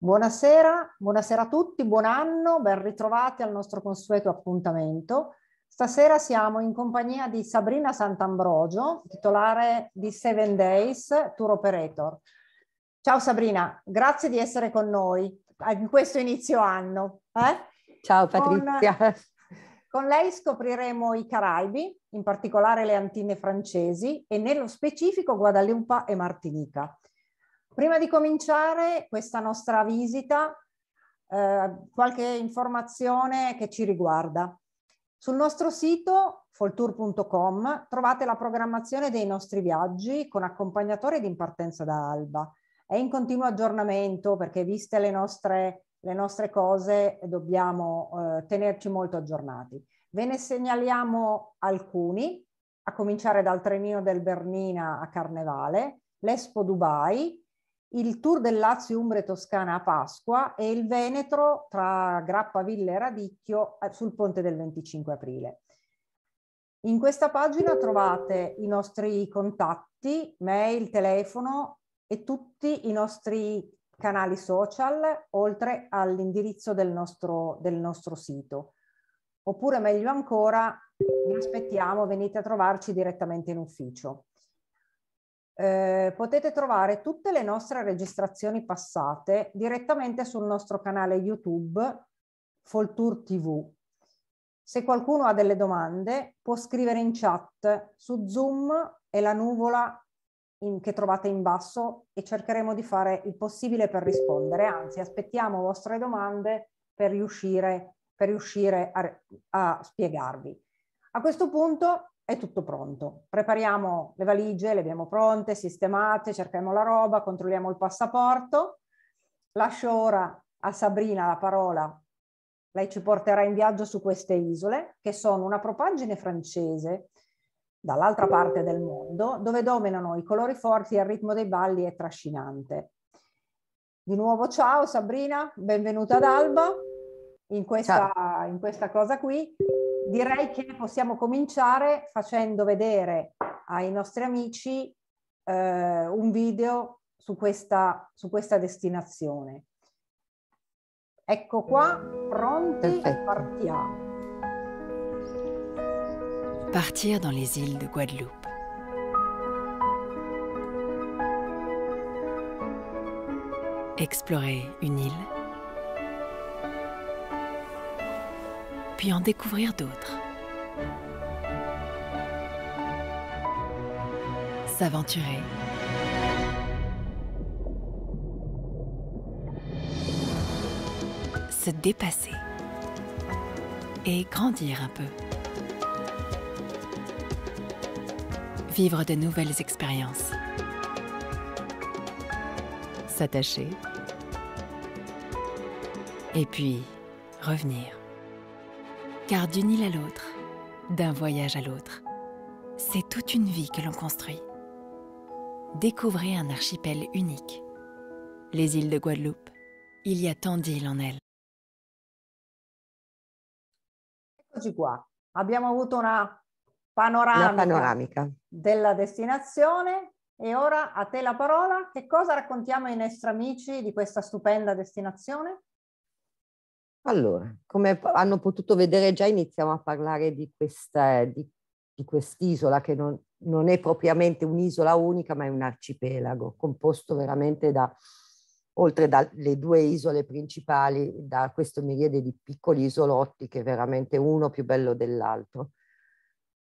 Buonasera, buonasera a tutti, buon anno, ben ritrovati al nostro consueto appuntamento. Stasera siamo in compagnia di Sabrina Sant'Ambrogio, titolare di Seven Days Tour Operator. Ciao Sabrina, grazie di essere con noi in questo inizio anno. Eh? Ciao Patrizia. Con, con lei scopriremo i Caraibi, in particolare le Antine francesi e nello specifico Guadalupe e Martinica prima di cominciare questa nostra visita, eh, qualche informazione che ci riguarda. Sul nostro sito foltour.com trovate la programmazione dei nostri viaggi con accompagnatori di in partenza da Alba. È in continuo aggiornamento perché viste le nostre, le nostre cose dobbiamo eh, tenerci molto aggiornati. Ve ne segnaliamo alcuni, a cominciare dal trenino del Bernina a Carnevale, l'Expo Dubai, il tour del Lazio Umbre Toscana a Pasqua e il Veneto tra Grappaville e Radicchio eh, sul ponte del 25 aprile. In questa pagina trovate i nostri contatti, mail, telefono e tutti i nostri canali social, oltre all'indirizzo del nostro, del nostro sito. Oppure meglio ancora, vi aspettiamo, venite a trovarci direttamente in ufficio eh, potete trovare tutte le nostre registrazioni passate direttamente sul nostro canale YouTube Foltour TV. Se qualcuno ha delle domande può scrivere in chat su Zoom e la nuvola in, che trovate in basso e cercheremo di fare il possibile per rispondere. Anzi, aspettiamo vostre domande per riuscire, per riuscire a, a spiegarvi. A questo punto è tutto pronto. Prepariamo le valigie, le abbiamo pronte, sistemate, cerchiamo la roba, controlliamo il passaporto. Lascio ora a Sabrina la parola. Lei ci porterà in viaggio su queste isole, che sono una propaggine francese dall'altra parte del mondo, dove dominano i colori forti e il ritmo dei balli è trascinante. Di nuovo ciao Sabrina, benvenuta ad Alba in questa, in questa cosa qui direi che possiamo cominciare facendo vedere ai nostri amici eh, un video su questa, su questa destinazione. Ecco qua, pronti Perfetto. partiamo. Partir dans les îles de Guadeloupe. Explorer une île puis en découvrir d'autres. S'aventurer. Se dépasser. Et grandir un peu. Vivre de nouvelles expériences. S'attacher. Et puis, revenir. Car d'une île à l'autre, d'un voyage à l'autre, c'est toute une vie que l'on construit. Découvrez un archipel unique. Les îles de Guadeloupe, il y a tant d'îles en elles. Eccoci qua, abbiamo avuto una una panoramica della destinazione e ora a te la parola. Che cosa raccontiamo ai nostri amici di questa stupenda destinazione? Allora, come hanno potuto vedere già iniziamo a parlare di, questa, di, di quest'isola che non, non è propriamente un'isola unica ma è un arcipelago composto veramente da oltre dalle due isole principali, da questo miriade di piccoli isolotti che è veramente uno più bello dell'altro.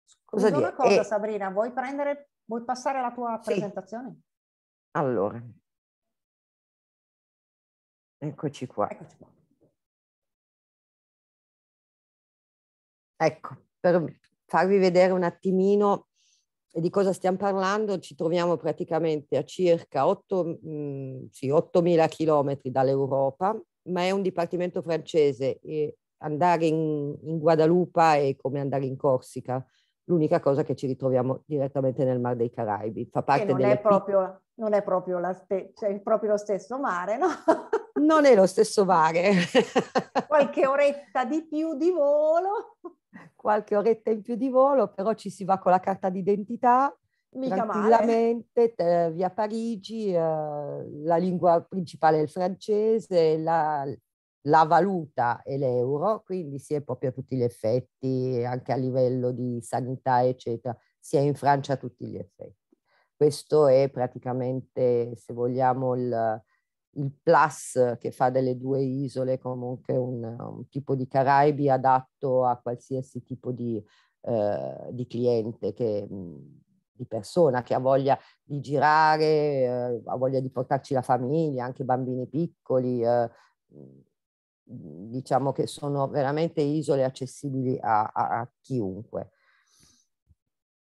Scusa una cosa, e... Sabrina, vuoi, prendere, vuoi passare la tua sì. presentazione? Allora, eccoci qua. Eccoci qua. Ecco, per farvi vedere un attimino di cosa stiamo parlando, ci troviamo praticamente a circa 8, mh, mm, sì, 8.000 chilometri dall'Europa, ma è un dipartimento francese e andare in, in Guadalupe è come andare in Corsica, l'unica cosa che ci ritroviamo direttamente nel Mar dei Caraibi. Fa parte non, delle... è proprio, non è proprio, la ste- cioè, proprio lo stesso mare, no? non è lo stesso mare. Qualche oretta di più di volo. Qualche oretta in più di volo, però ci si va con la carta d'identità, Mica tranquillamente male. via Parigi, eh, la lingua principale è il francese, la, la valuta è l'euro, quindi si è proprio a tutti gli effetti, anche a livello di sanità, eccetera, si è in Francia a tutti gli effetti. Questo è praticamente, se vogliamo, il, il plus che fa delle due isole comunque un, un tipo di Caraibi adatto a qualsiasi tipo di, eh, di cliente, che, mm, di persona che ha voglia di girare, eh, ha voglia di portarci la famiglia, anche bambini piccoli. Eh, mm, diciamo che sono veramente isole accessibili a, a, a chiunque.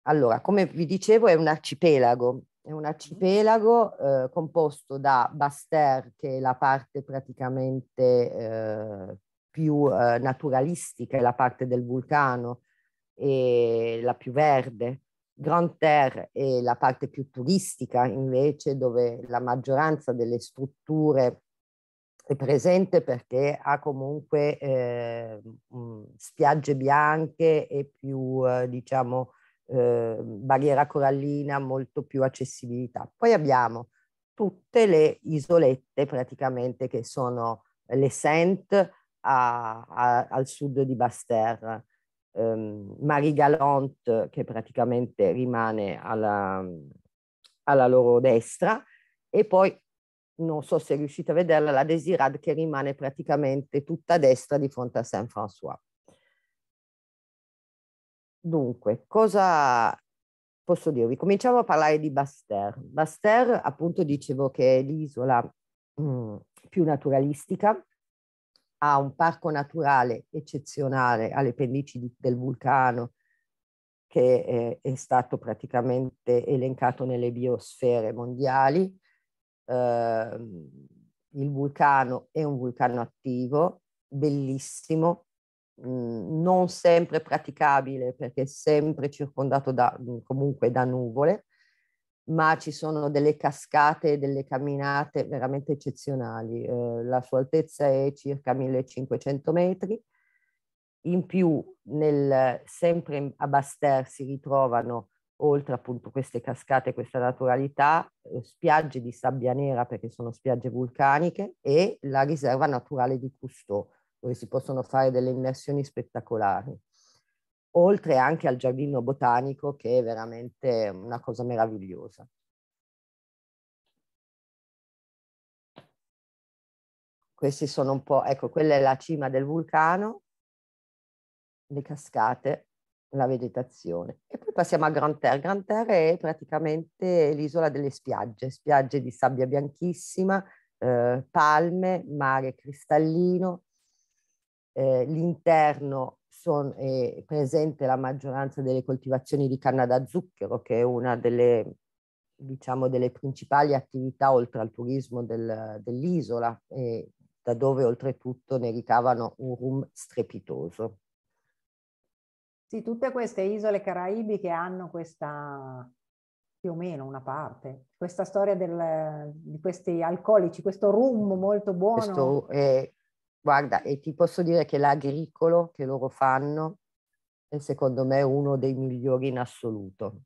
Allora, come vi dicevo, è un arcipelago è un arcipelago eh, composto da Baster, che è la parte praticamente eh, più eh, naturalistica, è la parte del vulcano e la più verde. Grand Terre è la parte più turistica, invece, dove la maggioranza delle strutture è presente perché ha comunque eh, spiagge bianche e più, eh, diciamo, eh, barriera corallina, molto più accessibilità. Poi abbiamo tutte le isolette praticamente che sono le Saint a, a, al sud di Basse-Terre, ehm, Marie Galante che praticamente rimane alla, alla loro destra e poi non so se riuscite a vederla, la Desirade che rimane praticamente tutta a destra di fronte a Saint-François. Dunque, cosa posso dirvi? Cominciamo a parlare di Baster. Baster, appunto, dicevo che è l'isola mm, più naturalistica, ha un parco naturale eccezionale alle pendici di, del vulcano, che è, è, stato praticamente elencato nelle biosfere mondiali. Eh, il vulcano è un vulcano attivo, bellissimo, Mhmm, non sempre praticabile perché è sempre circondato da, mhmm, comunque da nuvole, ma ci sono delle cascate e delle camminate veramente eccezionali. Eh, la sua altezza è circa 1500 metri. In più, nel, sempre a Baster si ritrovano, oltre appunto queste cascate, questa naturalità, eh, spiagge di sabbia nera perché sono spiagge vulcaniche e la riserva naturale di Cousteau dove si possono fare delle immersioni spettacolari, oltre anche al giardino botanico che è veramente una cosa meravigliosa. Questi sono un po', ecco, quella è la cima del vulcano, le cascate, la vegetazione. E poi passiamo a Grand Terre. Grand Terre è praticamente l'isola delle spiagge, spiagge di sabbia bianchissima, eh, palme, mare cristallino, eh, l'interno sono, è eh, presente la maggioranza delle coltivazioni di canna da zucchero, che è una delle, diciamo, delle principali attività oltre al turismo del, dell'isola, eh, da dove oltretutto ne ricavano un rum strepitoso. Sì, tutte queste isole caraibiche hanno questa più o meno una parte, questa storia del, di questi alcolici, questo rum molto buono. Questo, eh, Guarda, e ti posso dire che l'agricolo che loro fanno è secondo me uno dei migliori in assoluto,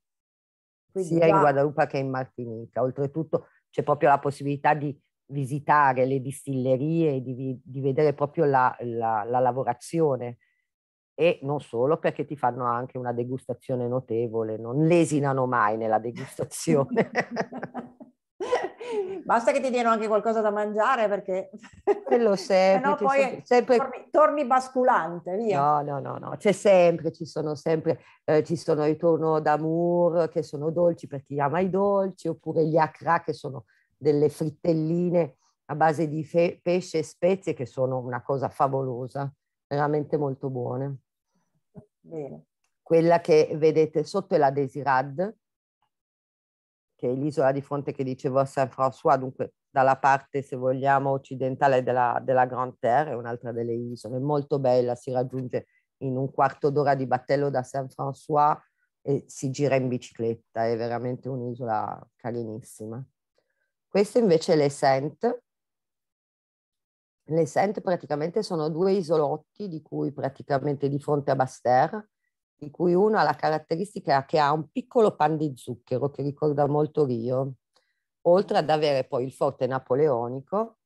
Quindi sia va. in Guadalupe che in Martinica. Oltretutto c'è proprio la possibilità di visitare le distillerie, di, di vedere proprio la, la, la lavorazione e non solo perché ti fanno anche una degustazione notevole, non lesinano mai nella degustazione. Basta che ti diano anche qualcosa da mangiare perché quello sempre, no, poi sempre, Torni, torni, basculante, via. No, no, no, no, c'è sempre, ci sono sempre, eh, ci sono i torno d'amour che sono dolci per chi ama i dolci, oppure gli acra che sono delle frittelline a base di fe- pesce e spezie che sono una cosa favolosa, veramente molto buone. Bene. Quella che vedete sotto è la Desirad, che è l'isola di fronte che dicevo a Saint-François, dunque dalla parte, se vogliamo, occidentale della, della Grande Terre, è un'altra delle isole, molto bella, si raggiunge in un quarto d'ora di battello da Saint-François e si gira in bicicletta, è veramente un'isola carinissima. Queste invece è le Saint. Le Saint praticamente sono due isolotti di cui praticamente di fronte a Baster di cui uno ha la caratteristica che ha un piccolo pan di zucchero che ricorda molto Rio, oltre ad avere poi il forte napoleonico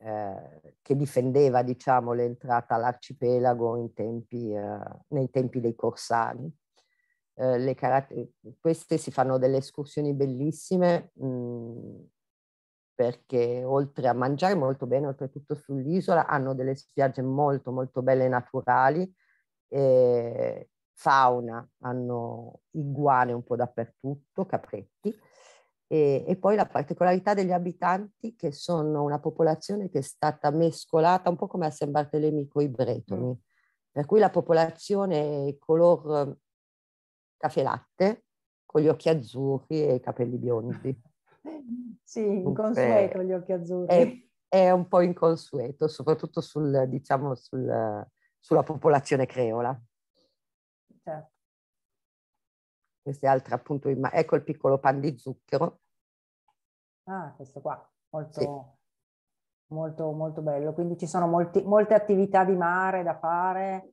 eh, che difendeva diciamo, l'entrata all'arcipelago tempi, eh, nei tempi dei corsani. Eh, queste si fanno delle escursioni bellissime mh, mm, perché oltre a mangiare molto bene, oltretutto sull'isola, hanno delle spiagge molto molto belle naturali, eh, fauna hanno iguane un po' dappertutto, capretti, e, e, poi la particolarità degli abitanti che sono una popolazione che è stata mescolata un po' come a San Bartolomeo i bretoni, mm. per cui la popolazione color eh, caffè latte con gli occhi azzurri e i capelli biondi. sì, inconsueto gli occhi azzurri. È, è, un po' inconsueto, soprattutto sul, diciamo, sul, sulla popolazione creola. Certo. Queste altre appunto, ecco il piccolo pan di zucchero. Ah, questo qua, molto, sì. molto, molto bello. Quindi ci sono molti, molte attività di mare da fare.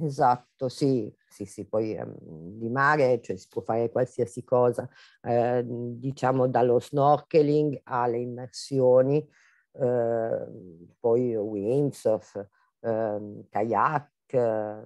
Esatto, sì, sì, sì, poi um, di mare cioè, si può fare qualsiasi cosa, eh, diciamo dallo snorkeling alle immersioni, eh, poi windsurf, eh, kayak, eh,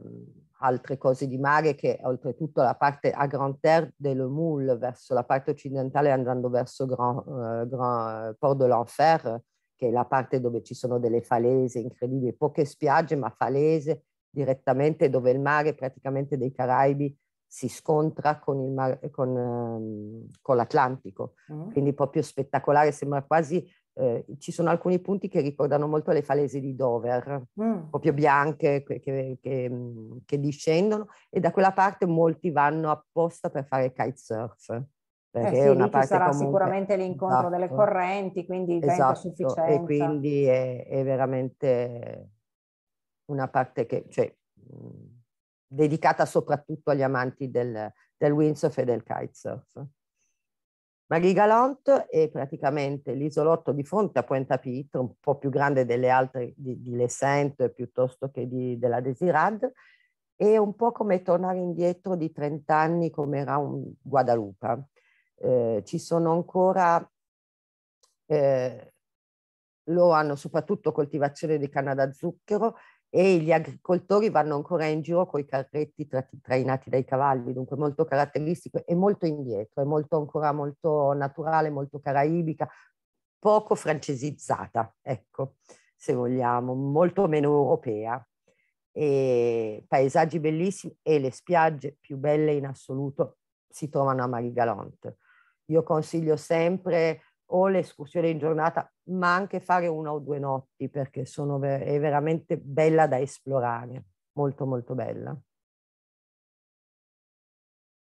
altre cose di mare che oltretutto la parte a Grand Terre de Le verso la parte occidentale andando verso Grand, eh, Grand eh, Port de l'Enfer che è la parte dove ci sono delle falese incredibili, poche spiagge ma falese direttamente dove il mare praticamente dei Caraibi si scontra con, con, ehm, con l'Atlantico, mm. quindi proprio spettacolare, sembra quasi eh, ci sono alcuni punti che ricordano molto le falesi di Dover, mm. proprio bianche che, che, che, mm, discendono e da quella parte molti vanno apposta per fare kitesurf. Eh perché eh sì, una parte sarà comunque... sicuramente l'incontro esatto. delle correnti, quindi il esatto. sufficiente. E quindi è, è, veramente una parte che, cioè, mm, dedicata soprattutto agli amanti del, del windsurf e del kitesurf. Marie Galant è praticamente l'isolotto di fronte a Pointe-à-Pitre, un po' più grande delle altre di, di Les Saintes piuttosto che di, della Desirade, è un po' come tornare indietro di 30 anni come era un Guadalupe. Eh, ci sono ancora, eh, loro hanno soprattutto coltivazione di canna da zucchero e gli agricoltori vanno ancora in giro con i carretti tra- trainati dai cavalli, dunque molto caratteristico e molto indietro, è molto ancora molto naturale, molto caraibica, poco francesizzata, ecco, se vogliamo, molto meno europea. E paesaggi bellissimi e le spiagge più belle in assoluto si trovano a Marigalonte. Io consiglio sempre o le escursioni in giornata, ma anche fare una o due notti perché ver- è veramente bella da esplorare, molto molto bella.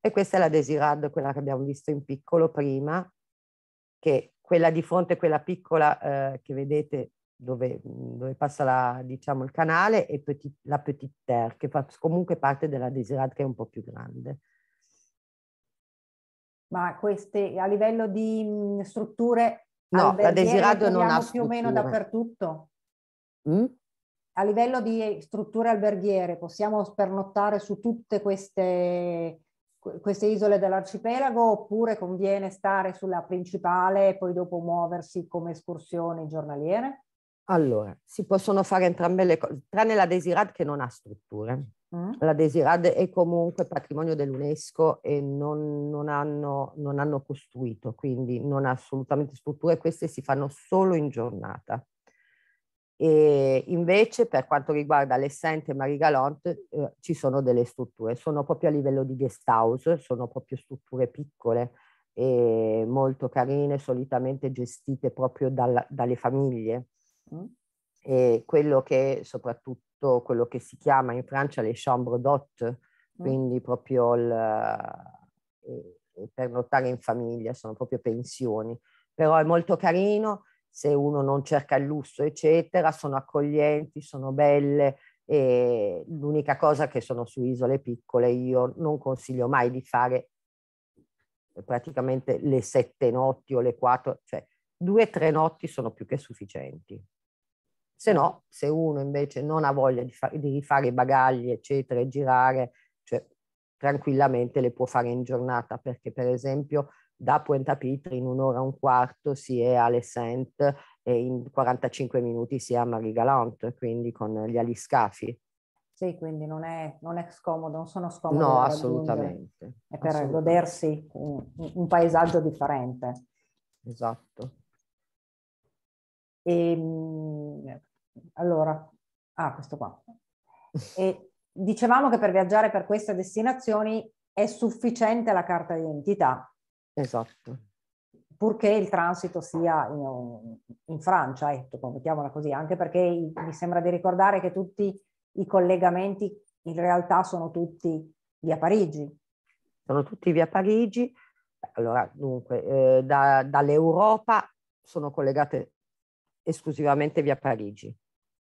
E questa è la Desirad, quella che abbiamo visto in piccolo prima, che quella di fronte, quella piccola eh, che vedete dove, dove passa la, diciamo, il canale, e Petit, la Petite Terre, che fa comunque parte della Desirad che è un po' più grande ma queste a livello di mh, mhmm, strutture no, la Desirato non ha più o meno dappertutto? Mm? A livello di strutture alberghiere possiamo spernottare su tutte queste, queste isole dell'arcipelago oppure conviene stare sulla principale e poi dopo muoversi come escursioni giornaliere? Allora, si possono fare entrambe le cose, tranne la Desirad che non ha strutture. Mm. La Desirad è comunque patrimonio dell'UNESCO e non, non, hanno, non, hanno, costruito, quindi non ha assolutamente strutture, queste si fanno solo in giornata. E invece per quanto riguarda le Sainte e Marie Galante eh, ci sono delle strutture, sono proprio a livello di guest house, sono proprio strutture piccole, molto carine, solitamente gestite proprio dalla, dalle famiglie. Mm-hmm. e quello che soprattutto quello che si chiama in Francia le chambre d'hôte, mm. quindi proprio il, eh, per notare in famiglia, sono proprio pensioni. Però è molto carino, se uno non cerca il lusso, eccetera, sono accoglienti, sono belle, e l'unica cosa che sono su isole piccole io non consiglio mai di fare praticamente le sette notti o le quattro, cioè due o tre notti sono più che sufficienti. Se no, se uno invece non ha voglia di, fa- di fare i bagagli, eccetera, e girare, cioè, tranquillamente le può fare in giornata, perché per esempio da Puenta Pitri in un'ora e un quarto si è alle Saint e in 45 minuti si è a Marie Galante, quindi con gli aliscafi. Sì, quindi non è, non è scomodo, non sono scomodo. No, assolutamente. È per assolutamente. godersi un, un, paesaggio differente. Esatto. E, ehm, allora, ah, questo qua. E dicevamo che per viaggiare per queste destinazioni è sufficiente la carta d'identità. Esatto. Purché il transito sia in, in Francia, ecco, mettiamola così, anche perché mi sembra di ricordare che tutti i collegamenti in realtà sono tutti via Parigi. Sono tutti via Parigi. Allora, dunque, eh, da, dall'Europa sono collegate esclusivamente via Parigi,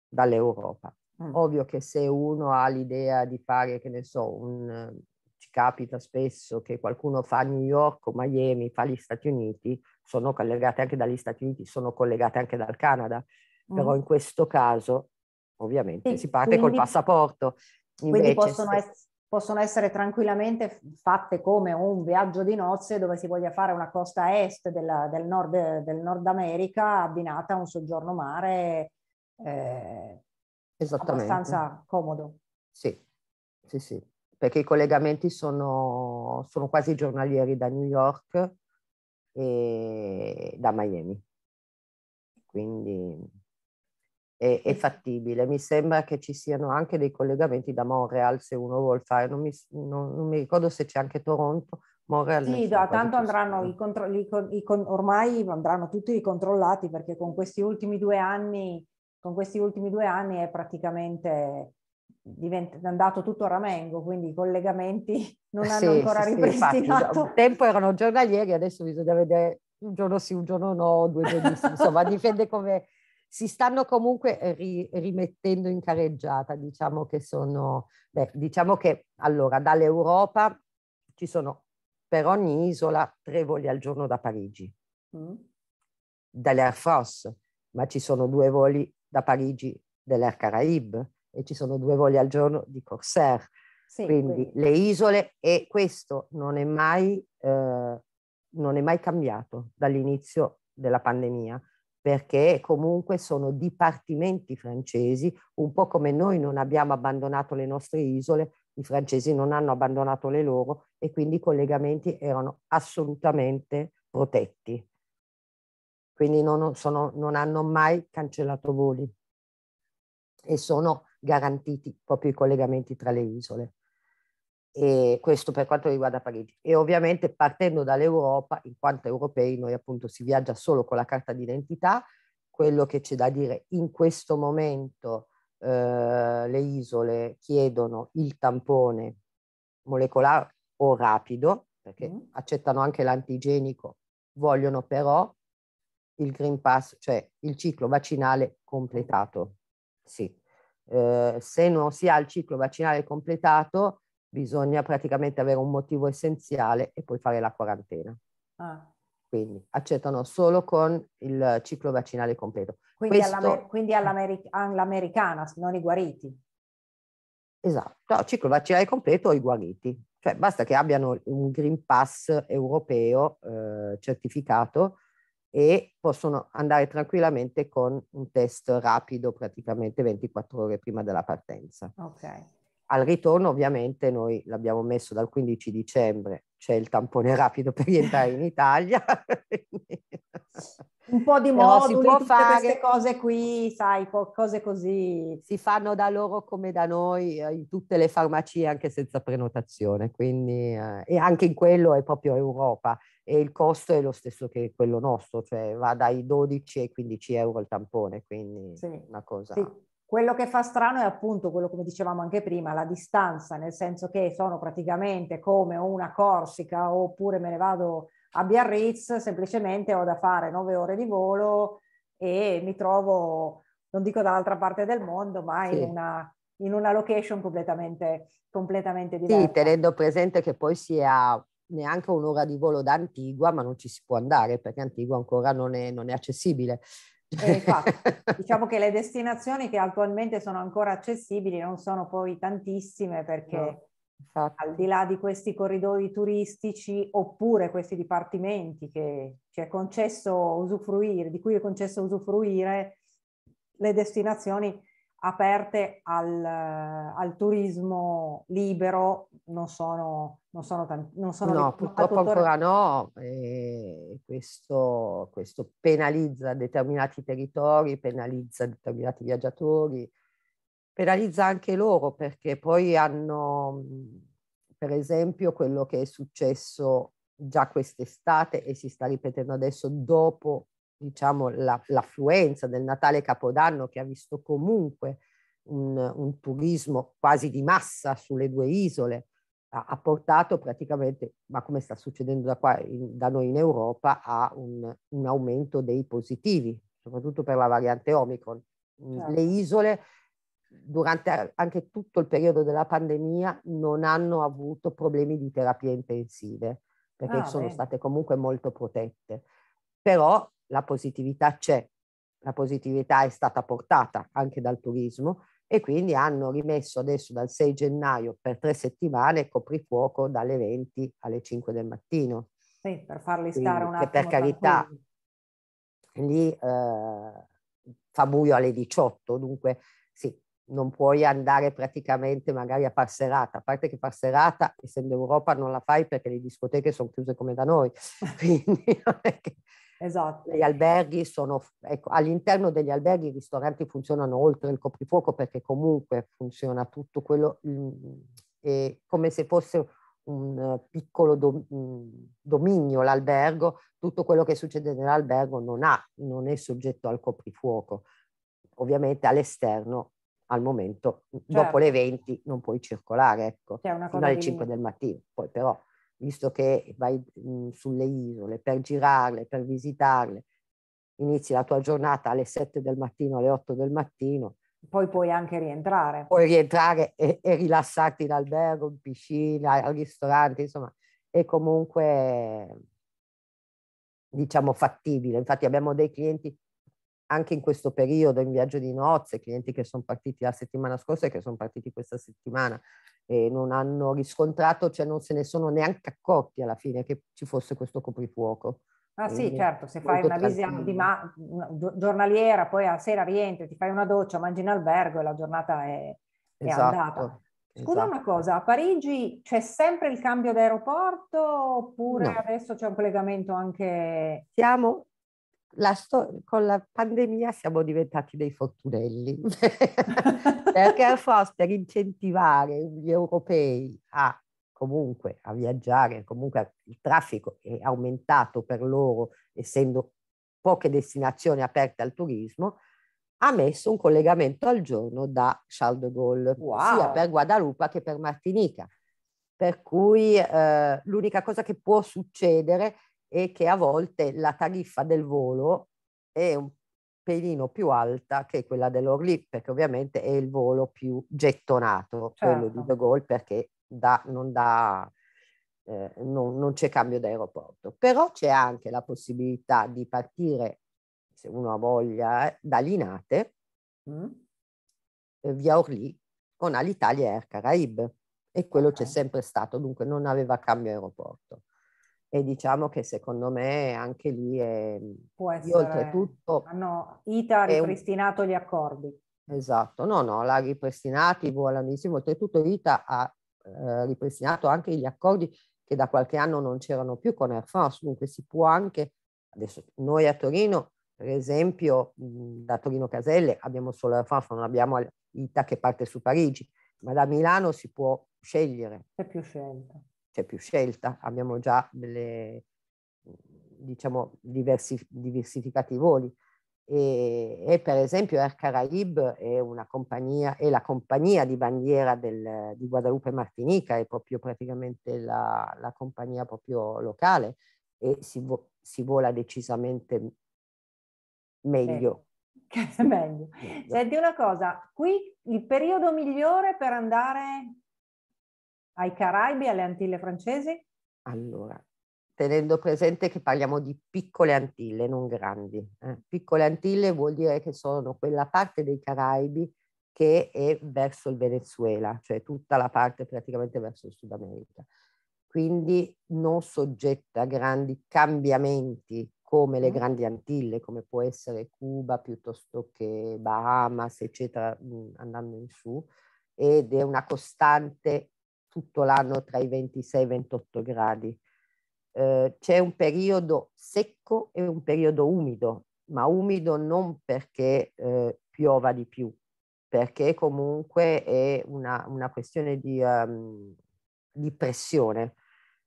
dall'Europa. Mm. Ovvio che se uno ha l'idea di fare, che ne so, un, ci capita spesso che qualcuno fa New York o Miami, fa gli Stati Uniti, sono collegate anche dagli Stati Uniti, sono collegate anche dal Canada, mm. però in questo caso ovviamente sì, si parte quindi, col passaporto. Invece, quindi possono, essere possono essere tranquillamente fatte come un viaggio di nozze dove si voglia fare una costa est della, del, nord, del, nord, America abbinata a un soggiorno mare eh, abbastanza comodo. Sì, sì, sì, perché i collegamenti sono, sono quasi giornalieri da New York e da Miami. Quindi è, è, fattibile. Mi sembra che ci siano anche dei collegamenti da Montreal se uno vuol fare, non mi, non, non mi ricordo se c'è anche Toronto. Montreal sì, da, tanto andranno i controlli, i, i, ormai andranno tutti ricontrollati perché con questi ultimi due anni, con questi ultimi due anni è praticamente divent- andato tutto a ramengo, quindi i collegamenti non hanno sì, ancora sì, ripristinato. Sì, un tempo erano giornalieri, adesso bisogna vedere un giorno sì, un giorno no, due giorni sì, insomma dipende come, si stanno comunque eh, ri, rimettendo in careggiata, diciamo che sono, beh, diciamo che allora dall'Europa ci sono per ogni isola tre voli al giorno da Parigi, mm. dall'Air France, ma ci sono due voli da Parigi dell'Air Caraïbes e ci sono due voli al giorno di Corsair. Sì, quindi, quindi, le isole e questo non è mai, eh, non è mai cambiato dall'inizio della pandemia perché comunque sono dipartimenti francesi, un po' come noi non abbiamo abbandonato le nostre isole, i francesi non hanno abbandonato le loro e quindi i collegamenti erano assolutamente protetti. Quindi non, sono, non hanno mai cancellato voli e sono garantiti proprio i collegamenti tra le isole e questo per quanto riguarda Parigi. E ovviamente partendo dall'Europa, in quanto europei, noi appunto si viaggia solo con la carta d'identità, quello che c'è da dire in questo momento eh, le isole chiedono il tampone molecolare o rapido, perché mm. accettano anche l'antigenico, vogliono però il Green Pass, cioè il ciclo vaccinale completato. Sì. Eh, se non si ha il ciclo vaccinale completato, bisogna praticamente avere un motivo essenziale e poi fare la quarantena. Ah. Quindi accettano solo con il ciclo vaccinale completo. Quindi, Questo... all'amer- quindi all'americ- all'americana, non i guariti. Esatto, no, ciclo vaccinale completo o i guariti. Cioè basta che abbiano un Green Pass europeo eh, certificato e possono andare tranquillamente con un test rapido praticamente 24 ore prima della partenza. Ok. Al ritorno ovviamente noi l'abbiamo messo dal 15 dicembre, c'è il tampone rapido per rientrare in Italia. Un po' di moduli, si può fare... queste cose qui, sai, cose così. Si fanno da loro come da noi eh, in tutte le farmacie anche senza prenotazione, quindi eh, e anche in quello è proprio Europa e il costo è lo stesso che quello nostro, cioè va dai 12 ai 15 euro il tampone, quindi sì. una cosa... Sì quello che fa strano è appunto quello come dicevamo anche prima, la distanza, nel senso che sono praticamente come una Corsica oppure me ne vado a Biarritz, semplicemente ho da fare nove ore di volo e mi trovo, non dico dall'altra parte del mondo, ma sì. in, una, in, una, location completamente, completamente diversa. Sì, tenendo presente che poi si ha neanche un'ora di volo da Antigua, ma non ci si può andare perché Antigua ancora non è, non è accessibile infatti, diciamo che le destinazioni che attualmente sono ancora accessibili non sono poi tantissime perché no, al di là di questi corridoi turistici oppure questi dipartimenti che ci è concesso usufruire, di cui è concesso usufruire, le destinazioni aperte al, al turismo libero non sono, non sono tanti. Non sono no, le, purtroppo ancora no, eh, questo, questo penalizza determinati territori, penalizza determinati viaggiatori, penalizza anche loro perché poi hanno, per esempio, quello che è successo già quest'estate e si sta ripetendo adesso dopo diciamo, la, l'affluenza del Natale Capodanno che ha visto comunque un, un turismo quasi di massa sulle due isole, ha, ha portato praticamente, ma come sta succedendo da, qua, in, da noi in Europa, a un, un, aumento dei positivi, soprattutto per la variante Omicron. Mm, certo. Le isole durante anche tutto il periodo della pandemia non hanno avuto problemi di terapie intensive perché ah, sono bene. state comunque molto protette. Però la positività c'è, la positività è stata portata anche dal turismo e quindi hanno rimesso adesso dal 6 gennaio per tre settimane coprifuoco dalle 20 alle 5 del mattino. Sì, per farli quindi, stare un attimo. Che per carità, lì eh, fa buio alle 18, dunque sì, non puoi andare praticamente magari a Passerata, a parte che Passerata, essendo Europa, non la fai perché le discoteche sono chiuse come da noi, quindi non è che Esatto. Gli alberghi sono, ecco, all'interno degli alberghi i ristoranti funzionano oltre il coprifuoco perché comunque funziona tutto quello, mm, è come se fosse un eh, piccolo do, mm, dominio l'albergo, tutto quello che succede nell'albergo non, ha, non è soggetto al coprifuoco. Ovviamente all'esterno al momento, certo. dopo le 20 certo. non puoi circolare, ecco, fino alle 5 del mattino, poi però visto che vai mh, mhmm, sulle isole per girarle, per visitarle, inizi la tua giornata alle 7 del mattino, alle 8 del mattino. Poi puoi anche rientrare. Puoi rientrare e, e rilassarti in albergo, in piscina, al ristorante, insomma, è comunque diciamo fattibile. Infatti abbiamo dei clienti anche in questo periodo in viaggio di nozze, clienti che sono partiti la settimana scorsa e che sono partiti questa settimana e non hanno riscontrato, cioè non se ne sono neanche accorti alla fine che ci fosse questo coprifuoco. Ah sì, certo, se fai una visita ma- giornaliera, poi a sera rientri, ti fai una doccia, mangi in albergo e la giornata è, è esatto. andata. Scusa esatto. una cosa, a Parigi c'è sempre il cambio d'aeroporto oppure no. adesso c'è un collegamento anche... Siamo la sto- con la pandemia siamo diventati dei fortunelli, perché a France per incentivare gli europei a comunque a viaggiare, comunque il traffico è aumentato per loro, essendo poche destinazioni aperte al turismo, ha messo un collegamento al giorno da Charles de Gaulle, wow. sia per Guadalupe che per Martinica. Per cui eh, l'unica cosa che può succedere e che a volte la tariffa del volo è un pelino più alta che quella dell'Orly, perché ovviamente è il volo più gettonato, certo. quello di certo. De Gaulle, perché da, non, da, eh, non, non c'è cambio d'aeroporto. Però c'è anche la possibilità di partire, se uno ha voglia, eh, da Linate, mm. Eh, via Orly, con Alitalia Air Caraib. E quello okay. c'è sempre stato, dunque non aveva cambio aeroporto e diciamo che secondo me anche lì è... Mhmm, può essere... Io oltretutto... Hanno ITA ha ripristinato un... gli accordi. Esatto, no, no, l'ha ripristinati buonissimo, oltretutto ITA ha eh, ripristinato anche gli accordi che da qualche anno non c'erano più con Air France, dunque si può anche, adesso noi a Torino per esempio mhmm, da Torino Caselle abbiamo solo Air France, non abbiamo ITA che parte su Parigi, ma da Milano si può scegliere. C'è più scelta c'è più scelta, abbiamo già delle, diciamo, diversi, diversificati i voli. E, e, per esempio Air Caraib è, una compagnia, è, la compagnia di bandiera del, di Guadalupe Martinica, è proprio praticamente la, la compagnia proprio locale e si, vo, si vola decisamente meglio. Eh, meglio. Senti una cosa, qui il periodo migliore per andare ai Caraibi, alle Antille francesi? Allora, tenendo presente che parliamo di piccole Antille, non grandi. Eh. Piccole Antille vuol dire che sono quella parte dei Caraibi che è verso il Venezuela, cioè tutta la parte praticamente verso il Sud America. Quindi non soggetta a grandi cambiamenti come le mm. grandi Antille, come può essere Cuba piuttosto che Bahamas, eccetera, mm, andando in su, ed è una costante tutto l'anno tra i 26 e i 28 gradi. Eh, c'è un periodo secco e un periodo umido, ma umido non perché eh, piova di più, perché comunque è una, una questione di, um, di pressione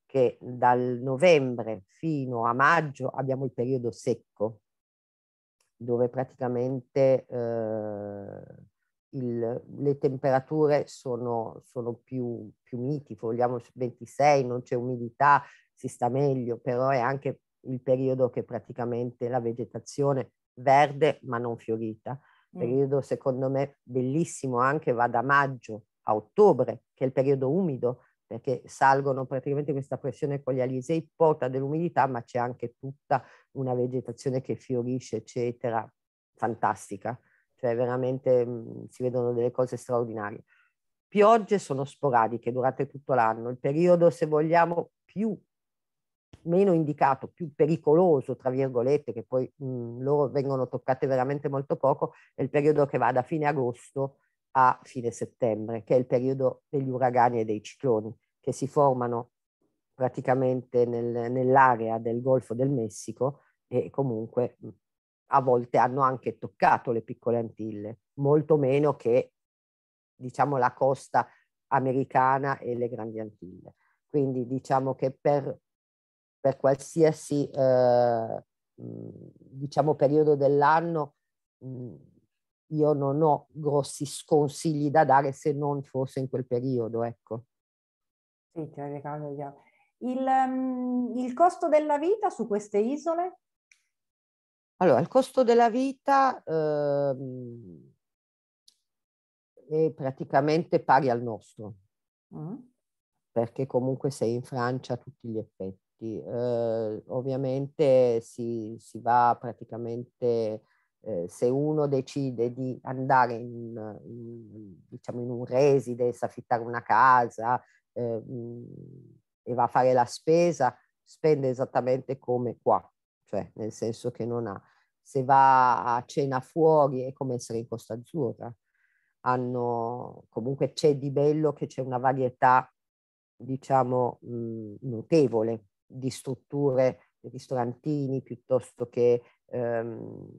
che dal novembre fino a maggio abbiamo il periodo secco, dove praticamente eh, il, le temperature sono, sono più, più miti, vogliamo 26, non c'è umidità, si sta meglio, però è anche il periodo che praticamente la vegetazione verde ma non fiorita. Mm. Periodo secondo me bellissimo anche va da maggio a ottobre, che è il periodo umido, perché salgono praticamente questa pressione con gli alisei, porta dell'umidità, ma c'è anche tutta una vegetazione che fiorisce, eccetera, fantastica cioè veramente mh, mm, si vedono delle cose straordinarie. Piogge sono sporadiche durante tutto l'anno, il periodo se vogliamo più meno indicato, più pericoloso, tra virgolette, che poi mh, mm, loro vengono toccate veramente molto poco, è il periodo che va da fine agosto a fine settembre, che è il periodo degli uragani e dei cicloni, che si formano praticamente nel, nell'area del Golfo del Messico e comunque mm, a volte hanno anche toccato le piccole Antille, molto meno che diciamo, la costa americana e le grandi Antille. Quindi diciamo che per, per qualsiasi eh, mm, diciamo, periodo dell'anno mh, mm, io non ho grossi sconsigli da dare se non fosse in quel periodo, ecco. Sì, te ne il, mm, il costo della vita su queste isole? Allora, il costo della vita ehm, è praticamente pari al nostro, mm. perché comunque sei in Francia a tutti gli effetti. Eh, ovviamente si, si, va praticamente, eh, se uno decide di andare in, in, diciamo in un residence, affittare una casa eh, mm, e va a fare la spesa, spende esattamente come qua cioè nel senso che non ha. Se va a cena fuori è come essere in Costa Azzurra. Hanno, comunque c'è di bello che c'è una varietà, diciamo, mh, notevole di strutture, di ristorantini piuttosto che ehm,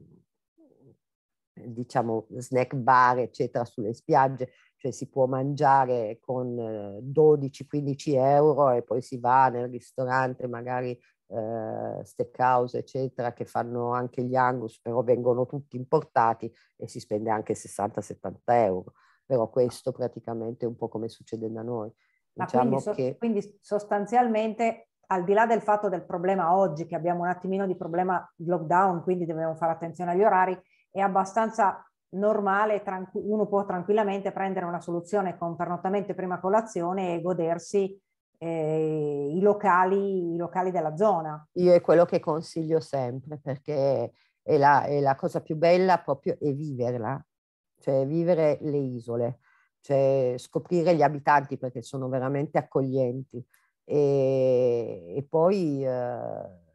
diciamo snack bar, eccetera, sulle spiagge cioè si può mangiare con 12-15 eh, euro e poi si va nel ristorante magari eh, steakhouse eccetera che fanno anche gli angus però vengono tutti importati e si spende anche 60-70 euro però questo praticamente è un po' come succede da noi diciamo quindi, so- che... quindi sostanzialmente al di là del fatto del problema oggi che abbiamo un attimino di problema lockdown quindi dobbiamo fare attenzione agli orari è abbastanza normale, uno può tranquillamente prendere una soluzione con pernottamento e prima colazione e godersi eh, i, locali, i, locali, della zona. Io è quello che consiglio sempre perché è la, è la cosa più bella proprio è viverla, cioè vivere le isole, cioè scoprire gli abitanti perché sono veramente accoglienti e, e poi... Eh,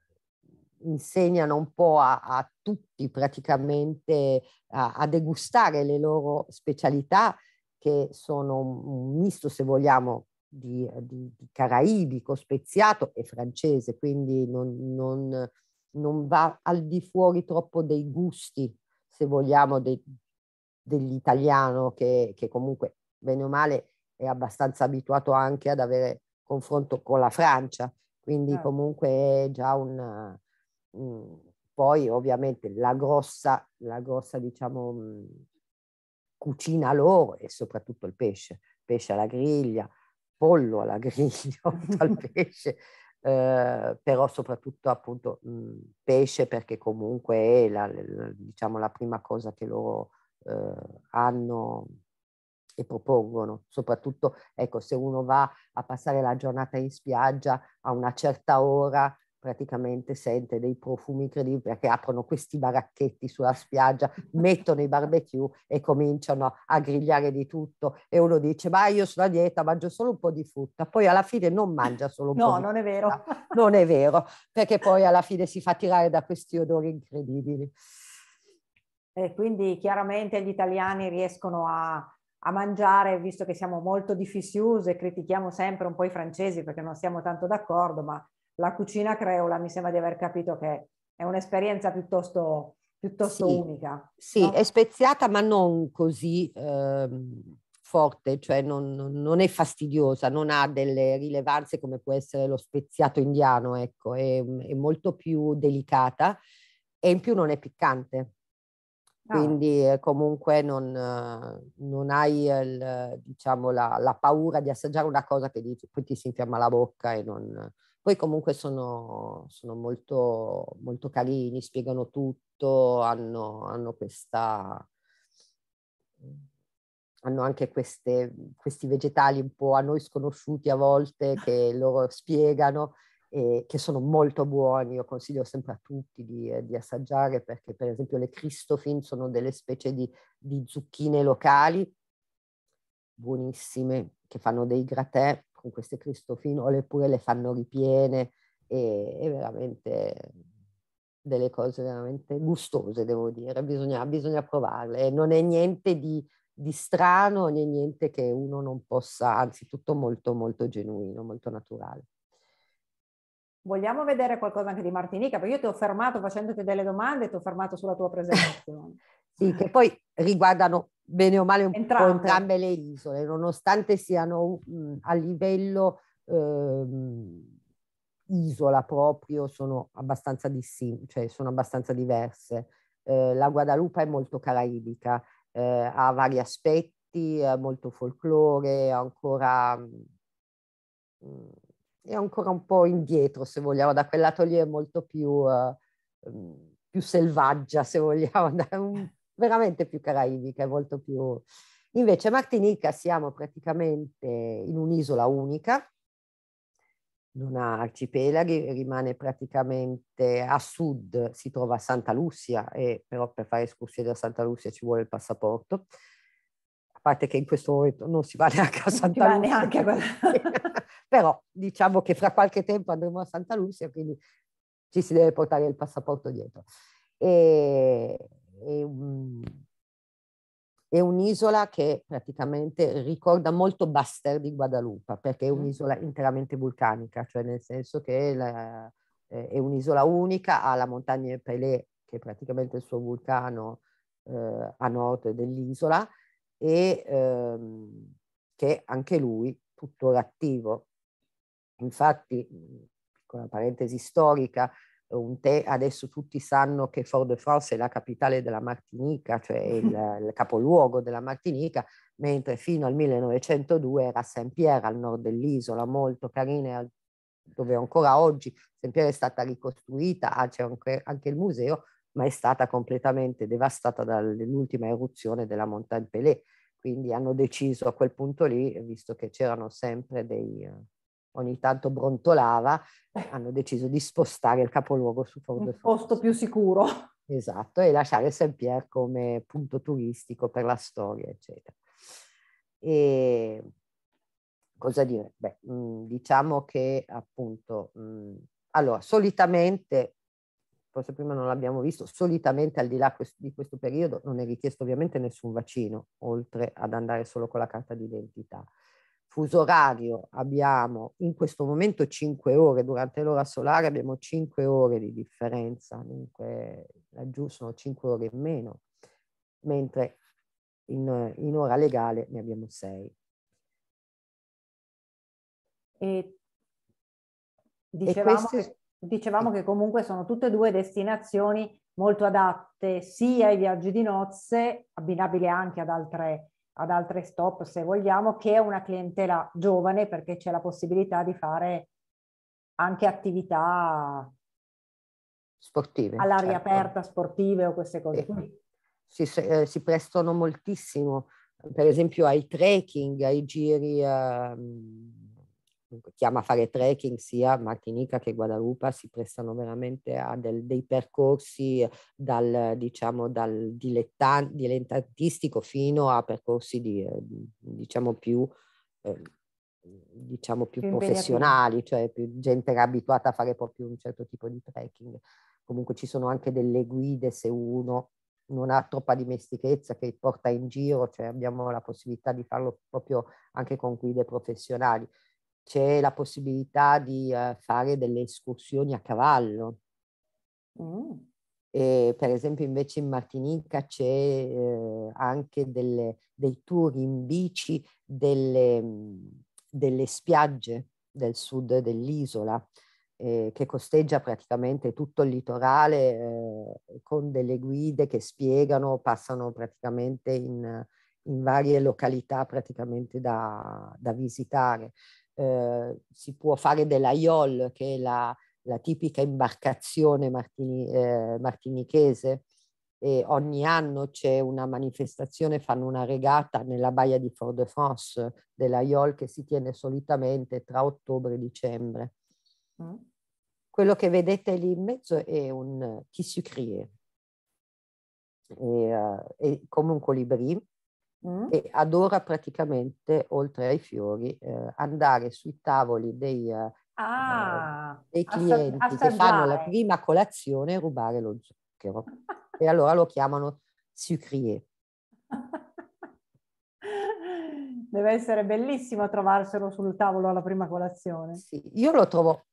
insegnano un po' a, a tutti praticamente a, a, degustare le loro specialità che sono un misto se vogliamo di, di, di caraibico, speziato e francese, quindi non, non, non, va al di fuori troppo dei gusti se vogliamo de, dell'italiano che, che comunque bene o male è abbastanza abituato anche ad avere confronto con la Francia, quindi ah. comunque è già una, Mhmm, poi ovviamente la grossa, la grossa diciamo, mhmm, cucina loro è soprattutto il pesce, pesce alla griglia, pollo alla griglia, al pesce, eh, però soprattutto appunto mhmm, pesce perché comunque è la, la, diciamo, la prima cosa che loro eh, hanno e propongono, soprattutto ecco, se uno va a passare la giornata in spiaggia a una certa ora praticamente sente dei profumi incredibili perché aprono questi baracchetti sulla spiaggia, mettono i barbecue e cominciano a grigliare di tutto e uno dice ma io sulla dieta, mangio solo un po' di frutta, poi alla fine non mangia solo un no, po' di frutta. No, non è vero. Non è vero, perché poi alla fine si fa tirare da questi odori incredibili. E quindi chiaramente gli italiani riescono a, a mangiare, visto che siamo molto e critichiamo sempre un po' i francesi perché non siamo tanto d'accordo, ma la cucina creola mi sembra di aver capito che è un'esperienza piuttosto, piuttosto sì, unica. Sì, no? è speziata ma non così eh, forte, cioè non, non, è fastidiosa, non ha delle rilevanze come può essere lo speziato indiano, ecco, è, è molto più delicata e in più non è piccante. Ah. Quindi eh, comunque non, eh, non hai il, diciamo, la, la, paura di assaggiare una cosa che dici, poi ti si infiamma la bocca e non, poi comunque sono, sono molto, molto, carini, spiegano tutto, hanno, hanno, questa, hanno anche queste, questi vegetali un po' a noi sconosciuti a volte che loro spiegano e che sono molto buoni. Io consiglio sempre a tutti di, eh, di assaggiare perché per esempio le Cristofin sono delle specie di, di zucchine locali buonissime che fanno dei grattè con queste cristofinole pure le fanno ripiene e, e veramente delle cose veramente gustose, devo dire, bisogna, bisogna provarle. Non è niente di, di strano né niente che uno non possa, anzi tutto molto, molto genuino, molto naturale. Vogliamo vedere qualcosa anche di Martinica? Perché io ti ho fermato facendoti delle domande, ti ho fermato sulla tua presentazione. sì, che poi riguardano bene o male un Entrate. po' entrambe le isole, nonostante siano mh, a livello ehm, isola proprio, sono abbastanza, dissim- cioè sono abbastanza diverse. Eh, la Guadalupe è molto caraibica, eh, ha vari aspetti, ha molto folklore, ancora... Mh, è ancora un po' indietro, se vogliamo, da quel lato lì è molto più, uh, più selvaggia, se vogliamo, un veramente più caraibica, è molto più... Invece Martinica siamo praticamente in un'isola unica, non ha arcipelaghi, rimane praticamente a sud, si trova Santa Lucia, e però per fare escursioni a Santa Lucia ci vuole il passaporto. A parte che in questo momento non si va neanche a Santa non va Neanche a però diciamo che fra qualche tempo andremo a Santa Lucia, quindi ci si deve portare il passaporto dietro. E è, un, è un'isola che praticamente ricorda molto Buster di Guadalupe, perché è mm. un'isola interamente vulcanica, cioè nel senso che è, la, eh, è un'isola unica, ha la montagna di Pelé, che è praticamente il suo vulcano eh, a nord dell'isola, e ehm, che anche lui tuttora attivo. Infatti, con una parentesi storica, un tè, adesso tutti sanno che Fort de France è la capitale della Martinica, cioè il, il capoluogo della Martinica, mentre fino al 1902 era Saint-Pierre al nord dell'isola, molto carina, dove ancora oggi Saint-Pierre è stata ricostruita, ah, c'è anche, anche il museo, ma è stata completamente devastata dall'ultima eruzione della Montagne Pelé. Quindi hanno deciso a quel punto lì, visto che c'erano sempre dei, eh, ogni tanto brontolava, eh, hanno deciso di spostare il capoluogo su Fort Un posto più sicuro. Esatto, e lasciare Saint-Pierre come punto turistico per la storia, eccetera. E cosa dire? Beh, mm, diciamo che appunto, mm, allora, solitamente, forse prima non l'abbiamo visto, solitamente al di là di questo periodo non è richiesto ovviamente nessun vaccino, oltre ad andare solo con la carta d'identità fuso orario abbiamo in questo momento 5 ore, durante l'ora solare abbiamo 5 ore di differenza, dunque laggiù sono 5 ore in meno, mentre in, in ora legale ne abbiamo 6. E dicevamo, e queste... che, dicevamo che comunque sono tutte e due destinazioni molto adatte sia ai viaggi di nozze, abbinabili anche ad altre ad altre stop se vogliamo, che è una clientela giovane perché c'è la possibilità di fare anche attività sportive all'aria certo. aperta, sportive o queste cose. Sì. Si, eh, si, prestano moltissimo, per esempio ai trekking, ai giri. Eh, chi ama fare trekking sia Martinica che Guadalupe si prestano veramente a del, dei percorsi dal, diciamo, dal dilettantistico fino a percorsi di, diciamo più, eh, diciamo più, più professionali, cioè più gente che è abituata a fare proprio un certo tipo di trekking. Comunque ci sono anche delle guide se uno non ha troppa dimestichezza che porta in giro, cioè abbiamo la possibilità di farlo proprio anche con guide professionali c'è la possibilità di uh, fare delle escursioni a cavallo. Mm. E, per esempio invece in Martinica c'è eh, anche delle, dei tour in bici delle, mm, delle spiagge del sud dell'isola eh, che costeggia praticamente tutto il litorale eh, con delle guide che spiegano, passano praticamente in, in varie località praticamente da, da visitare eh, si può fare della IOL, che è la, la tipica imbarcazione martini, eh, martinichese, e ogni anno c'è una manifestazione, fanno una regata nella baia di Fort-de-France della IOL che si tiene solitamente tra ottobre e dicembre. Mm. Quello che vedete lì in mezzo è un tissucrier, è, è eh, come un colibrì, mm. e adora praticamente, oltre ai fiori, eh, andare sui tavoli dei, eh, ah, eh, dei clienti assaggiare. che fanno la prima colazione e rubare lo zucchero. e allora lo chiamano sucrier. Deve essere bellissimo trovarselo sul tavolo alla prima colazione. Sì, io lo trovo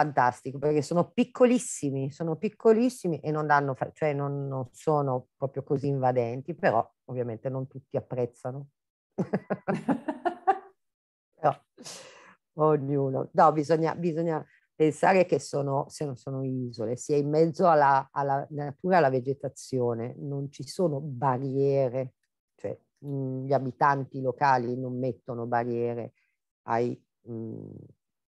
fantastico perché sono piccolissimi, sono piccolissimi e non, danno, cioè non, non sono proprio così invadenti, però ovviamente non tutti apprezzano. però, ognuno. No, bisogna, bisogna, pensare che sono, se non sono isole, si è in mezzo alla, alla natura alla vegetazione, non ci sono barriere, cioè mh, mm, gli abitanti locali non mettono barriere ai, mh, mm,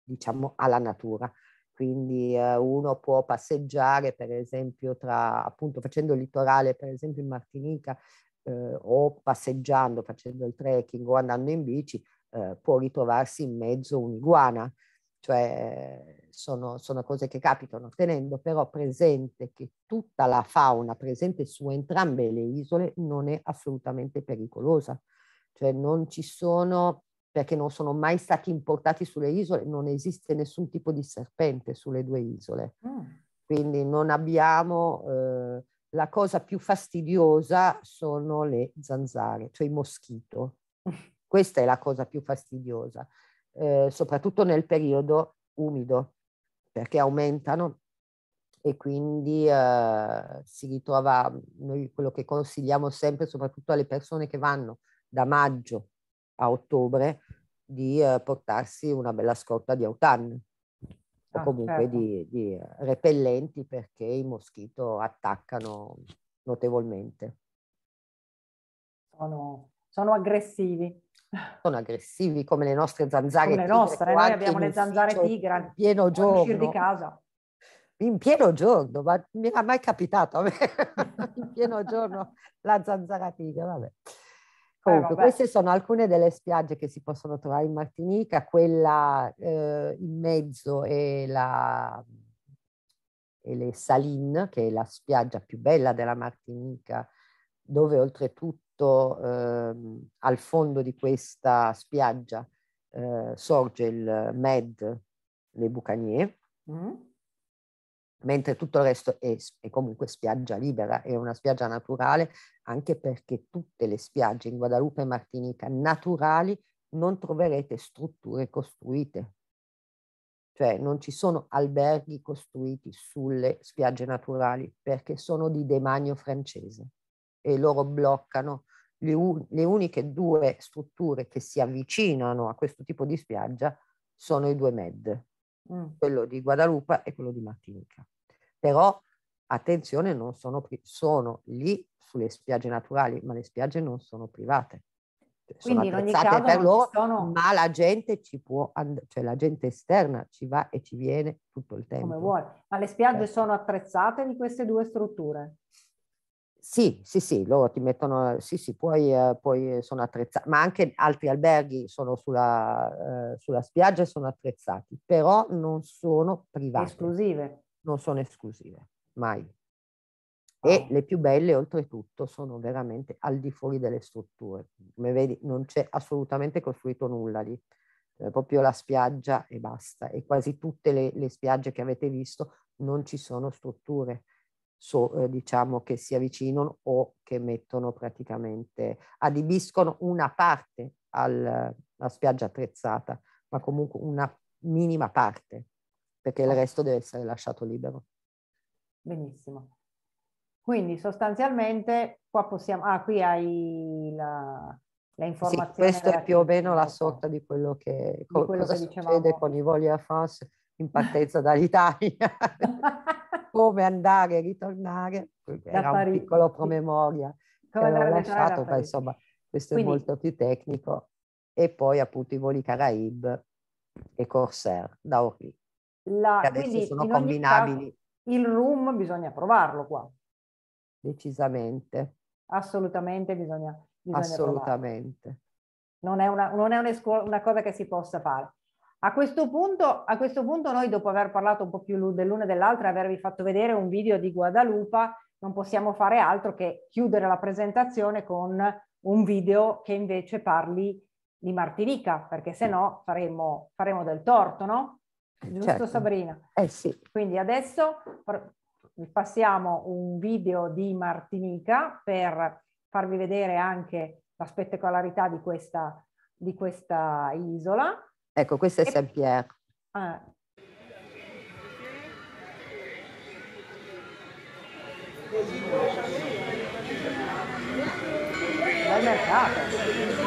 diciamo, alla natura quindi eh, uno può passeggiare per esempio tra appunto facendo il litorale per esempio in Martinica eh, o passeggiando facendo il trekking o andando in bici eh, può ritrovarsi in mezzo un'iguana cioè sono, sono cose che capitano tenendo però presente che tutta la fauna presente su entrambe le isole non è assolutamente pericolosa cioè non ci sono perché non sono mai stati importati sulle isole, non esiste nessun tipo di serpente sulle due isole. Mm. Quindi non abbiamo, eh, la cosa più fastidiosa sono le zanzare, cioè i moschito. Questa è la cosa più fastidiosa, eh, soprattutto nel periodo umido, perché aumentano e quindi eh, si ritrova, noi quello che consigliamo sempre, soprattutto alle persone che vanno da maggio a ottobre di eh, portarsi una bella scorta di autunno o ah, comunque certo. di, di, repellenti perché i moschito attaccano notevolmente. Sono, sono aggressivi. Sono aggressivi come le nostre zanzare come le nostre, noi abbiamo le zanzare tigre. In pieno giorno. di casa in pieno giorno, ma mi era mai capitato a me, in pieno giorno la zanzara tigre, vabbè. Eh, Comunque, eh, queste sono alcune delle spiagge che si possono trovare in Martinica, quella eh, in mezzo è la e le Salines, che è la spiaggia più bella della Martinica, dove oltretutto eh, al fondo di questa spiaggia eh, sorge il Med, le Bucanier. Mm-hmm mentre tutto il resto è, è, comunque spiaggia libera, è una spiaggia naturale, anche perché tutte le spiagge in Guadalupe e Martinica naturali non troverete strutture costruite, cioè non ci sono alberghi costruiti sulle spiagge naturali perché sono di demanio francese e loro bloccano le, un- le uniche due strutture che si avvicinano a questo tipo di spiaggia sono i due MED, Mm. quello di Guadalupe e quello di Martinica. Però attenzione, non sono, pri- sono lì sulle spiagge naturali, ma le spiagge non sono private. Cioè, Quindi sono attrezzate per loro, sono... ma la gente ci può, and- cioè la gente esterna ci va e ci viene tutto il tempo. Come vuole. Ma le spiagge certo. sono attrezzate di queste due strutture? Sì, sì, sì, loro ti mettono, sì, sì, poi, eh, poi sono attrezzati, ma anche altri alberghi sono sulla, eh, sulla spiaggia e sono attrezzati, però non sono private. Esclusive. Non sono esclusive, mai. Oh. E le più belle, oltretutto, sono veramente al di fuori delle strutture. Come vedi, non c'è assolutamente costruito nulla lì eh, proprio la spiaggia e basta. E quasi tutte le, le, spiagge che avete visto non ci sono strutture, so, eh, diciamo che si avvicinano o che mettono praticamente, adibiscono una parte eh, alla spiaggia attrezzata, ma comunque una minima parte, perché il resto deve essere lasciato libero. Benissimo. Quindi sostanzialmente qua possiamo, ah qui hai la, la informazione. Sì, questo è più o meno la sorta di quello che, di quello cosa che succede dicevamo. con i voli a France in partenza dall'Italia. come andare e ritornare, era un piccolo promemoria che avevo lasciato, ma insomma questo Quindi, è molto più tecnico. E poi appunto i voli Caraib e Corsair da Orly, la, che adesso sono combinabili. Caso, il room bisogna provarlo qua. Decisamente. Assolutamente bisogna, bisogna Assolutamente. Provarlo. Non è, una, non è una, una cosa che si possa fare. A questo, punto, a questo punto noi, dopo aver parlato un po' più dell'una e dell'altra e avervi fatto vedere un video di Guadalupe non possiamo fare altro che chiudere la presentazione con un video che invece parli di Martinica, perché se no faremo, faremo del torto, no? Giusto certo. Sabrina? Eh sì. Quindi adesso passiamo un video di Martinica per farvi vedere anche la spettacolarità di questa, di questa isola Ecco, questo è Saint Pierre. Ah. Bel mercato.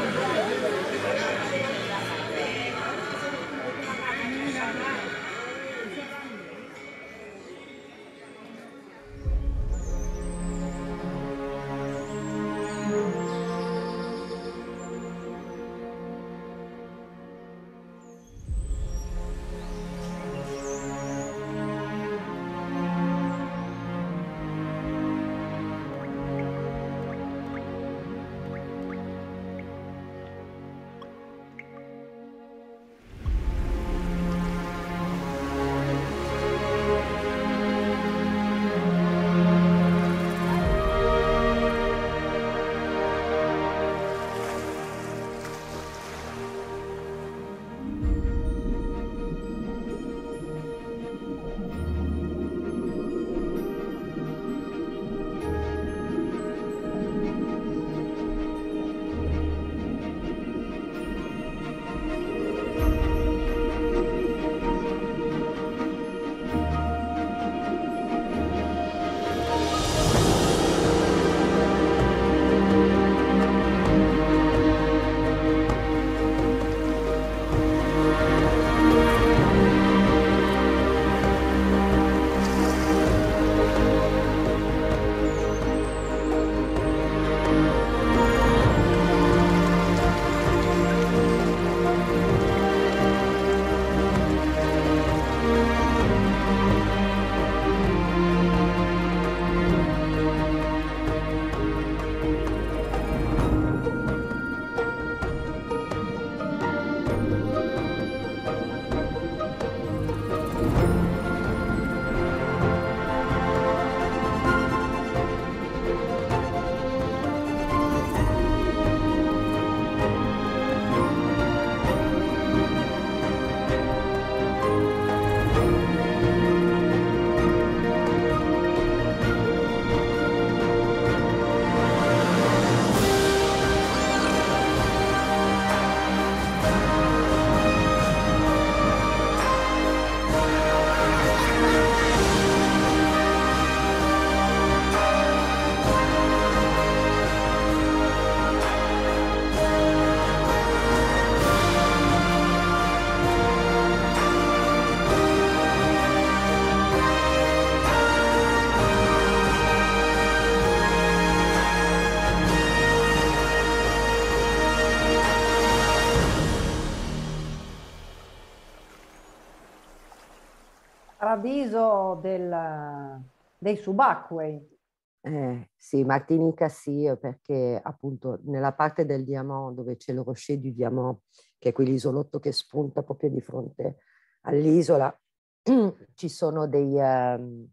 paradiso del, dei subacquei. Eh, sì, Martinica sì, perché appunto nella parte del Diamant dove c'è il Rocher du Diamant, che è quell'isolotto che spunta proprio di fronte all'isola, ci sono dei, ehm,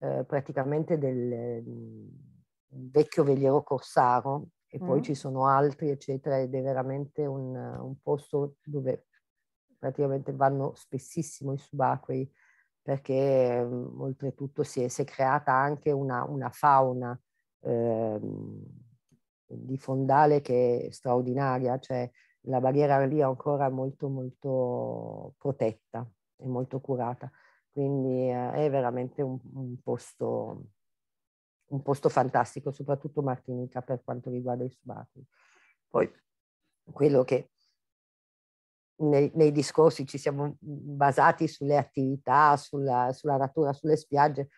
eh, praticamente del ehm, vecchio veliero corsaro e mm. poi ci sono altri, eccetera, ed è veramente un, un posto dove praticamente vanno spessissimo i subacquei perché mh, mm, oltretutto si è, si è, creata anche una, una fauna ehm, di fondale che è straordinaria, cioè la barriera lì è ancora molto molto protetta e molto curata, quindi eh, è veramente un, un, posto, un posto fantastico, soprattutto Martinica per quanto riguarda i subacquei. Poi quello che nei, nei, discorsi ci siamo mhmm, basati sulle attività, sulla, sulla natura, sulle spiagge,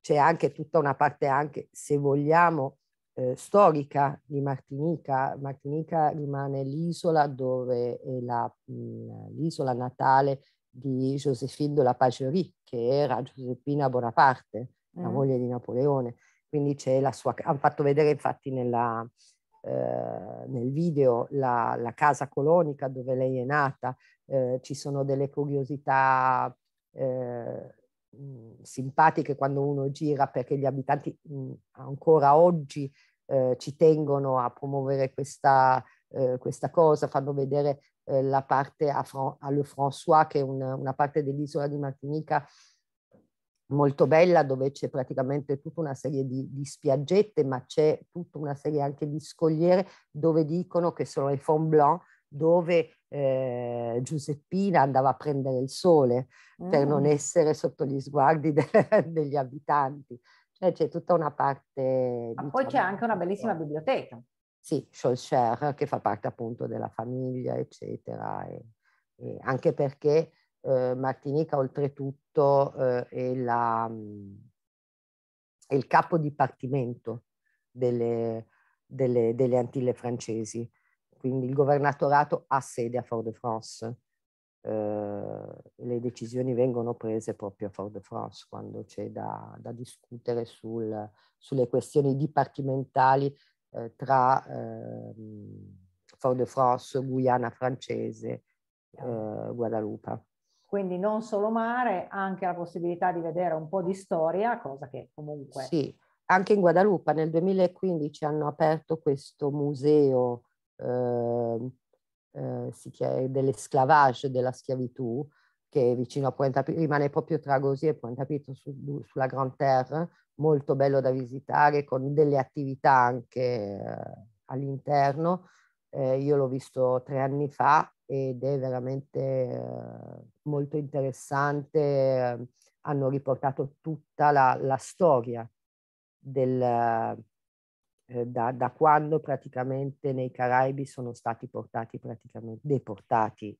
c'è anche tutta una parte anche, se vogliamo, eh, storica di Martinica. Martinica rimane l'isola dove è la, mh, mhmm, l'isola natale di Joséphine de la Pagerie, che era Giuseppina Bonaparte, la mm. moglie di Napoleone. Quindi c'è la sua, hanno fatto vedere infatti nella, eh, nel video la, la, casa colonica dove lei è nata, eh, ci sono delle curiosità eh, simpatiche quando uno gira perché gli abitanti mh, ancora oggi eh, ci tengono a promuovere questa, eh, questa cosa, fanno vedere la parte a, Fran- a Le François che è una, una parte dell'isola di Martinica molto bella dove c'è praticamente tutta una serie di, di spiaggette, ma c'è tutta una serie anche di scogliere dove dicono che sono i Fond Blanc, dove eh, Giuseppina andava a prendere il sole mm. per non mm. essere sotto gli sguardi de- degli abitanti. Cioè c'è tutta una parte... Ma diciamo, poi c'è anche una bellissima biblioteca. Sì, Scholcher che fa parte appunto della famiglia, eccetera. E, e anche perché eh, Martinica oltretutto eh, è, la, mm, è, il capo dipartimento delle, delle, delle, Antille francesi, quindi il governatorato ha sede a Fort-de-France. Eh, le decisioni vengono prese proprio a Fort-de-France quando c'è da, da, discutere sul, sulle questioni dipartimentali eh, tra ehm, Fort-de-France, Guyana francese, eh, Guadalupe quindi non solo mare, anche la possibilità di vedere un po' di storia, cosa che comunque... Sì, anche in Guadalupe nel 2015 hanno aperto questo museo ehm, eh, eh, chiama, dell'esclavage, della schiavitù, che è vicino a Puente Apito, rimane proprio tra Gosi e Puente Apito su, sulla Grande Terre, molto bello da visitare, con delle attività anche eh, all'interno. Eh, io l'ho visto tre anni fa ed è veramente eh, molto interessante. Ehm, hanno riportato tutta la, la storia del, eh, da, da, quando praticamente nei Caraibi sono stati portati praticamente deportati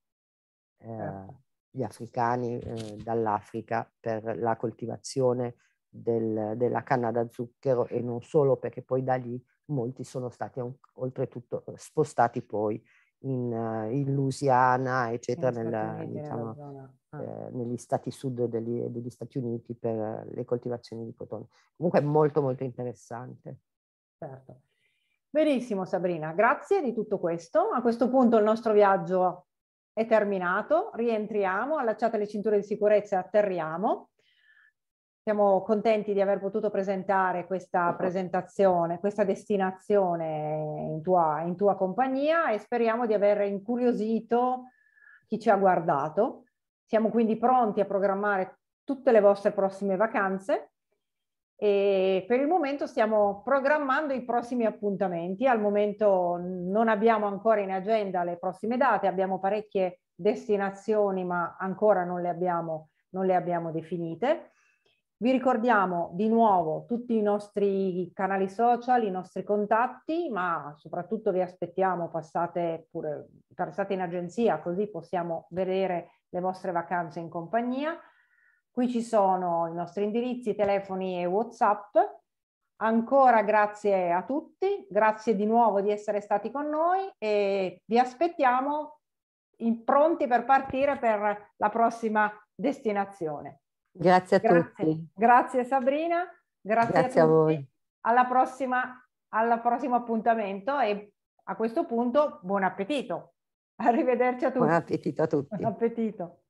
certo. eh, gli africani eh, dall'Africa per la coltivazione del, della canna da zucchero e non solo perché poi da lì molti sono stati oltretutto eh, spostati poi in, eh, in Louisiana, eccetera, eh, nella, Uniti, diciamo, ah. eh, negli stati sud degli, degli, Stati Uniti per le coltivazioni di cotone. Comunque è molto molto interessante. Certo. Benissimo Sabrina, grazie di tutto questo. A questo punto il nostro viaggio è terminato, rientriamo, allacciate le cinture di sicurezza e atterriamo. Siamo contenti di aver potuto presentare questa presentazione, questa destinazione in tua, in tua compagnia e speriamo di aver incuriosito chi ci ha guardato. Siamo quindi pronti a programmare tutte le vostre prossime vacanze e per il momento stiamo programmando i prossimi appuntamenti. Al momento non abbiamo ancora in agenda le prossime date, abbiamo parecchie destinazioni ma ancora non le abbiamo, non le abbiamo definite vi ricordiamo di nuovo tutti i nostri canali social, i nostri contatti, ma soprattutto vi aspettiamo, passate, pure, passate in agenzia così possiamo vedere le vostre vacanze in compagnia. Qui ci sono i nostri indirizzi, telefoni e Whatsapp. Ancora grazie a tutti, grazie di nuovo di essere stati con noi e vi aspettiamo pronti per partire per la prossima destinazione. Grazie a grazie. tutti. Grazie Sabrina, grazie, grazie a, a, voi. Alla prossima, alla prossimo appuntamento e a questo punto buon appetito. Arrivederci a tutti. Buon appetito a tutti. Buon appetito.